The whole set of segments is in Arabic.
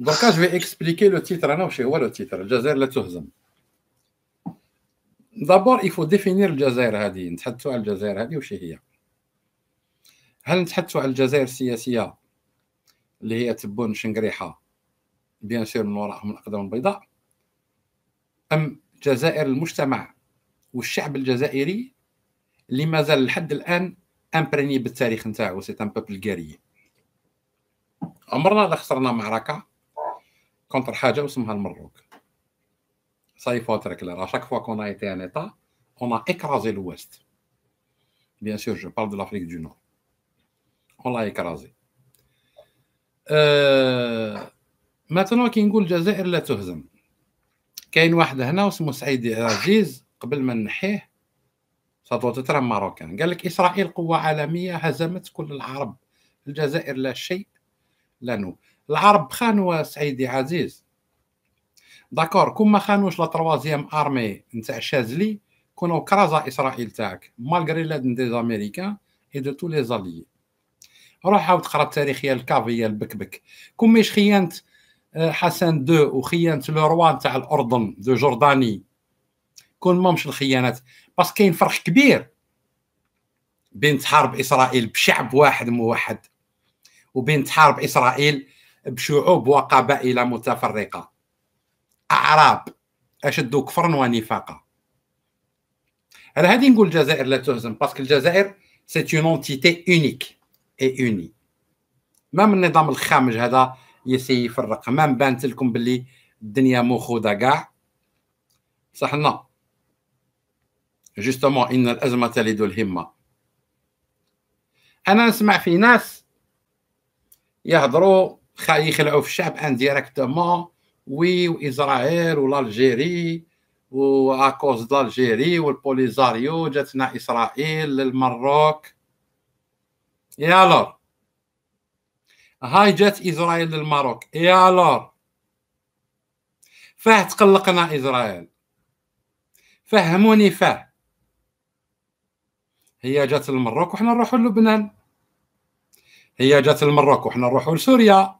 دوكا جو اكسبليكي لو تيتر انا واش هو لو تيتر الجزائر لا تهزم دابور يفو ديفينير الجزائر هذه نتحدثوا على الجزائر هذه واش هي هل نتحدثوا على الجزائر السياسيه اللي هي تبون شنقريحه بيان سير من وراءهم الاقدام البيضاء ام جزائر المجتمع والشعب الجزائري اللي مازال لحد الان امبريني بالتاريخ نتاعو سي ان بوبل عمرنا لا خسرنا معركه كونتر حاجه واسمها المروك ساي فوتر كلير ا شاك فوا كون ايتي ان ايتا اون ا اكرازي لوست بيان سور جو بار دو لافريك دو نور اون لا اكرازي ا ماتنو كي نقول الجزائر لا تهزم كاين واحد هنا اسمه سعيد عزيز قبل ما نحيه ساتو تترا ماروكان قال لك اسرائيل قوه عالميه هزمت كل العرب الجزائر لا شيء لا نو العرب خانوا سعيدي عزيز داكور كون ما خانوش لا تروازيام ارمي نتاع شازلي كونوا كرازا اسرائيل تاعك مالغري لا دي زاميريكان اي دو تو لي زالي روح عاود قرا التاريخيه الكافيه البكبك كون ميش خيانت آه، حسن دو وخيانت لو روا تاع الاردن دو جورداني كون مش الخيانات بس كاين فرق كبير بين تحارب اسرائيل بشعب واحد موحد وبين تحارب اسرائيل بشعوب وقبائل متفرقه اعراب اشد كفرا ونفاقا على هذه نقول الجزائر لا تهزم باسكو الجزائر سي اون اونتيتي اونيك اي اوني مام النظام الخامج هذا يسي يفرق مام بانت لكم باللي الدنيا مخوضه كاع صح لنا جوستومون ان الازمه تلد الهمه انا نسمع في ناس يهضروا يخلعوا في الشعب انديريكتومون وي واسرائيل والجيري واكوز دالجيري والبوليزاريو جاتنا اسرائيل للمروك يا لور هاي جات اسرائيل للمروك يا لور فاه تقلقنا اسرائيل فهموني فاه هي جات المروك وحنا نروحوا لبنان هي جات المروك وحنا نروحوا لسوريا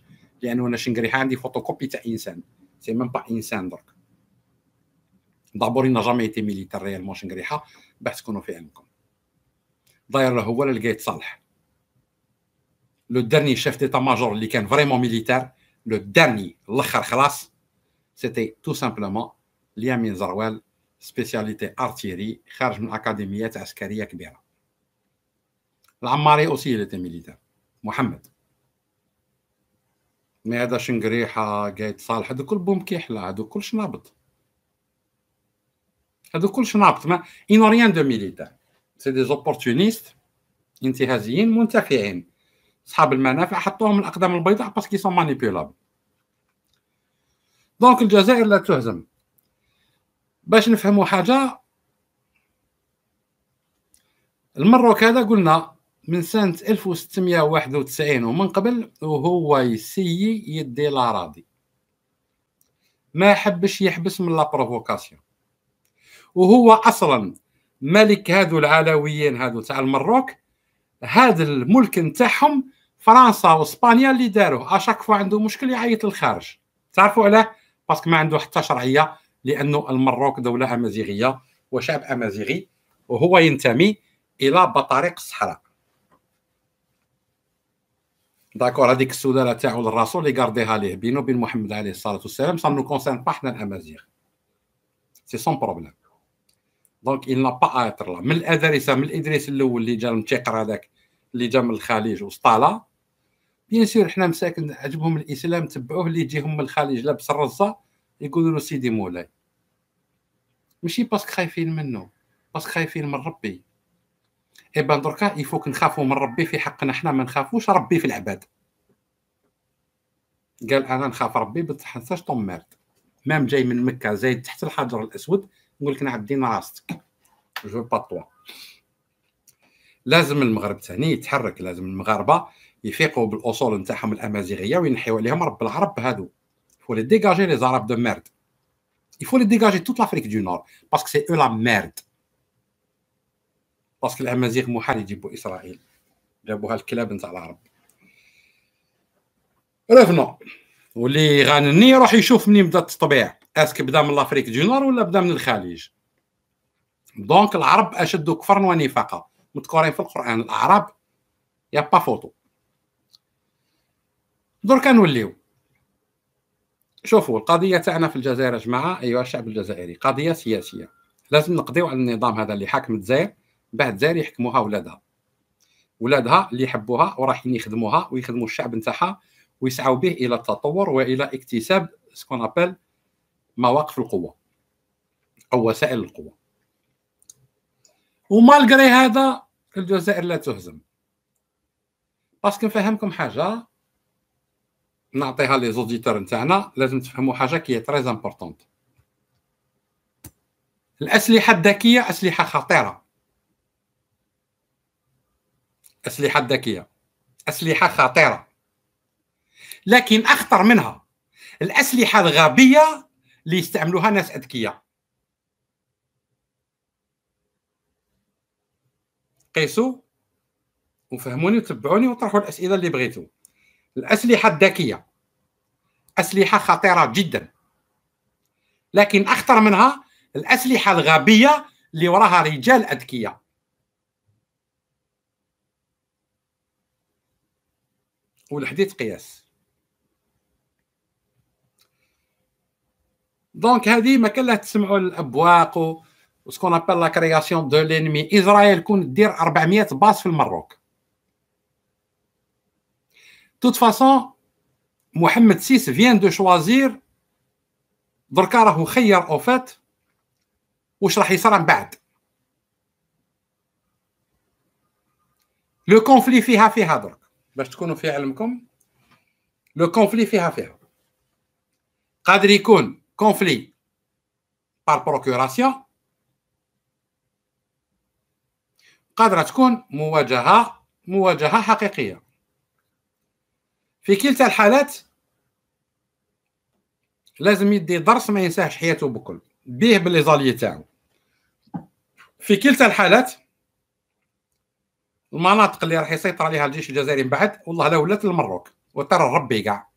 لانه انا شنقري عندي فوتوكوبي تاع انسان سي ميم با انسان درك دابور انا جامي ايتي ميليتار ريالمون شنقريحه باش تكونوا في علمكم داير هو ولا لقيت صالح لو ديرني شيف ديتا ماجور اللي كان فريمون ميليتار لو ديرني الاخر خلاص سيتي تو سامبلومون ليامين زروال سبيسياليتي ارتيري خارج من اكاديميات عسكريه كبيره العماري اوسي تي ميليتار محمد ما هذا شنقريحه قايد صالح هذو كل كيحلى هذو كلش نابط هذو كلش نابط ما اينو ريان دو ميليتا سي دي زوبورتونيست انتهازيين منتفعين اصحاب المنافع حطوهم الاقدام البيضاء باسكو سون مانيبيولابل دونك الجزائر لا تهزم باش نفهموا حاجه المروك هذا قلنا من سنة 1691 ومن قبل وهو يسيي يدي الأراضي ما حبش يحبس من لا بروفوكاسيون وهو أصلا ملك هادو العلويين هادو تاع المروك هذا الملك نتاعهم فرنسا واسبانيا اللي داروه اشاك فوا عنده مشكل يعيط للخارج تعرفوا علاه باسكو ما عنده حتى شرعيه لانه المروك دوله امازيغيه وشعب امازيغي وهو ينتمي الى بطاريق الصحراء داكور هذيك السلاله تاعو للرسول اللي غارديها ليه بينه وبين محمد عليه الصلاه والسلام سا نو كونسيرن با حنا الامازيغ سي سون بروبليم دونك il n'a pas à être là من الادريس من الادريس الاول اللي جا المتيقر هذاك اللي جا من الخليج وسطاله بيان سور حنا مساكن عجبهم الاسلام تبعوه اللي يجيهم من الخليج لابس الرزه يقولوا له سيدي مولاي ماشي باسكو خايفين منه باسكو خايفين من ربي اي بان دركا يفوك نخافوا من ربي في حقنا حنا ما نخافوش ربي في العباد قال انا نخاف ربي ب طوم مارد مام جاي من مكه زايد تحت الحجر الاسود نقول لك نعدينا راستك جو باطوا لازم المغرب ثاني يتحرك لازم المغاربه يفيقوا بالاصول نتاعهم الامازيغيه وينحيوا عليهم رب العرب هادو فول لي لي زاراب دو مارد يفول ديغاجي توت لافريك دو نور باسكو سي او لا ميرد باسكو الامازيغ محال يجيبوا اسرائيل جابوها الكلاب نتاع العرب رفنا واللي غانني يروح يشوف منين بدا التطبيع اسك بدا من لافريك دي نور ولا بدا من الخليج دونك العرب اشد كفرا ونفاقا مذكورين في القران الاعراب يا با فوتو درك نوليو شوفوا القضيه تاعنا في الجزائر يا جماعه ايها الشعب الجزائري قضيه سياسيه لازم نقضيو على النظام هذا اللي حاكم الجزائر بعد ذلك يحكموها ولادها ولادها اللي يحبوها وراحين يخدموها ويخدموا الشعب نتاعها ويسعوا به الى التطور والى اكتساب سكون ابل مواقف القوه او وسائل القوه ومالغري هذا الجزائر لا تهزم باسكو نفهمكم حاجه نعطيها لي زوديتور نتاعنا لازم تفهموا حاجه كي تري امبورطونت الاسلحه الذكيه اسلحه خطيره أسلحة ذكية أسلحة خطيرة لكن أخطر منها الأسلحة الغبية اللي يستعملوها ناس أذكياء قيسوا وفهموني وتبعوني وطرحوا الأسئلة اللي بغيتوا الأسلحة الذكية أسلحة خطيرة جدا لكن أخطر منها الأسلحة الغبية اللي وراها رجال أذكياء والحديث قياس دونك هذه ما كان لا تسمعوا الابواق وسكون ابل لا كرياسيون دو لينمي اسرائيل كون دير 400 باص في المروك توت فاصون محمد سيس فيان دو شوازير دركا راهو خير اوفات واش راح يصرى من بعد لو كونفلي فيها فيها درك باش تكونوا في علمكم لو كونفلي فيها فيها قادر يكون كونفلي بار بروكوراسيون قادرة تكون مواجهة مواجهة حقيقية في كلتا الحالات لازم يدي درس ما ينساهش حياته بكل بيه باللي تاعو في كلتا الحالات المناطق اللي راح يسيطر عليها الجيش الجزائري من بعد والله لا ولات المروك وترى ربي كاع